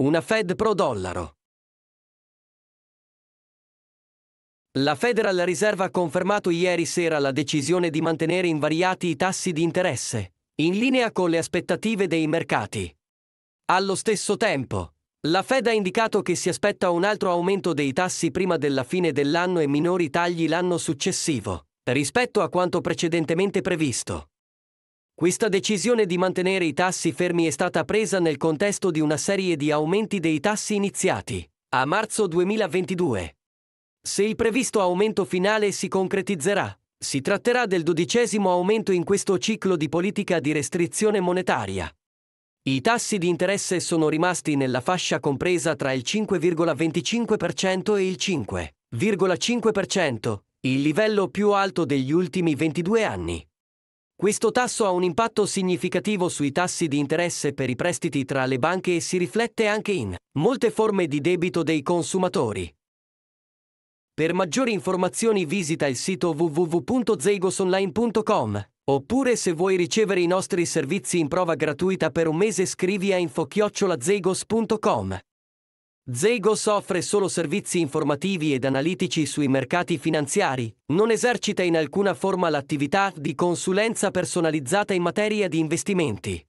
Una Fed pro dollaro. La Federal Reserve ha confermato ieri sera la decisione di mantenere invariati i tassi di interesse, in linea con le aspettative dei mercati. Allo stesso tempo, la Fed ha indicato che si aspetta un altro aumento dei tassi prima della fine dell'anno e minori tagli l'anno successivo, rispetto a quanto precedentemente previsto. Questa decisione di mantenere i tassi fermi è stata presa nel contesto di una serie di aumenti dei tassi iniziati a marzo 2022. Se il previsto aumento finale si concretizzerà, si tratterà del dodicesimo aumento in questo ciclo di politica di restrizione monetaria. I tassi di interesse sono rimasti nella fascia compresa tra il 5,25% e il 5,5%, il livello più alto degli ultimi 22 anni. Questo tasso ha un impatto significativo sui tassi di interesse per i prestiti tra le banche e si riflette anche in molte forme di debito dei consumatori. Per maggiori informazioni visita il sito www.zeigosonline.com oppure se vuoi ricevere i nostri servizi in prova gratuita per un mese scrivi a info-zeigos.com. Zeigos offre solo servizi informativi ed analitici sui mercati finanziari, non esercita in alcuna forma l'attività di consulenza personalizzata in materia di investimenti.